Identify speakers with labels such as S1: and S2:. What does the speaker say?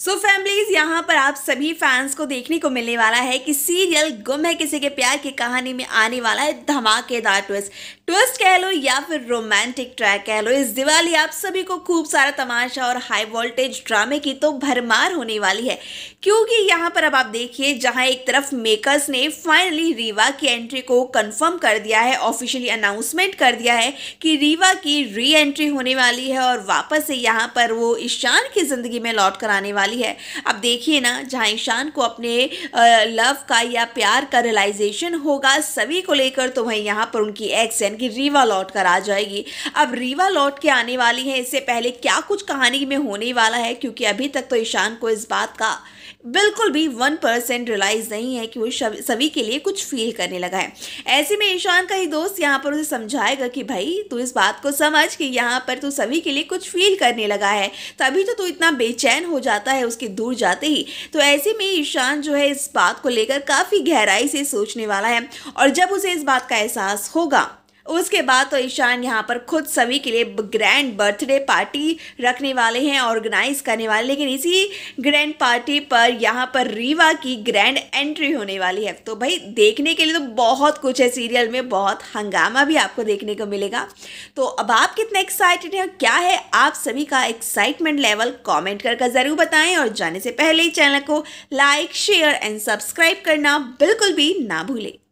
S1: सो so families यहाँ पर आप सभी फैंस को देखने को मिलने वाला है कि सीरियल गुम है किसी के प्यार की कहानी में आने वाला है धमाकेदार ट्विस्ट ट्विस्ट कह लो या फिर रोमांटिक ट्रैक कह लो इस दिवाली आप सभी को खूब सारा तमाशा और हाई वोल्टेज ड्रामे की तो भरमार होने वाली है क्योंकि यहाँ पर अब आप देखिए जहाँ एक तरफ मेकर्स ने फाइनली रीवा की एंट्री को कन्फर्म कर दिया है ऑफिशियली अनाउंसमेंट कर दिया है कि रीवा की री एंट्री होने वाली है और वापस से यहाँ पर वो ईशान की जिंदगी में लौट कर आने वाली वाली है अब देखिए ना जहाँ ईशान को अपने लव का या प्यार का रियलाइजेशन होगा सभी को लेकर तो वहीं यहाँ पर उनकी एक्स यानी कि रीवा लौट कर आ जाएगी अब रीवा लौट के आने वाली है इससे पहले क्या कुछ कहानी में होने वाला है क्योंकि अभी तक तो ईशान को इस बात का बिल्कुल भी वन परसेंट रियलाइज नहीं है कि वो सभी के लिए कुछ फील करने लगा है ऐसे में ईशान का ही दोस्त यहाँ पर उसे समझाएगा कि भाई तू इस बात को समझ कि यहाँ पर तू सभी के लिए कुछ फील करने लगा है तभी तो तू इतना बेचैन हो जाता है है उसके दूर जाते ही तो ऐसे में ईशान जो है इस बात को लेकर काफ़ी गहराई से सोचने वाला है और जब उसे इस बात का एहसास होगा उसके बाद तो ईशान यहाँ पर खुद सभी के लिए ग्रैंड बर्थडे पार्टी रखने वाले हैं ऑर्गेनाइज करने वाले लेकिन इसी ग्रैंड पार्टी पर यहाँ पर रीवा की ग्रैंड एंट्री होने वाली है तो भाई देखने के लिए तो बहुत कुछ है सीरियल में बहुत हंगामा भी आपको देखने को मिलेगा तो अब आप कितने एक्साइटेड हैं क्या है आप सभी का एक्साइटमेंट लेवल कॉमेंट करके ज़रूर बताएं और जाने से पहले ही चैनल को लाइक शेयर एंड सब्सक्राइब करना बिल्कुल भी ना भूलें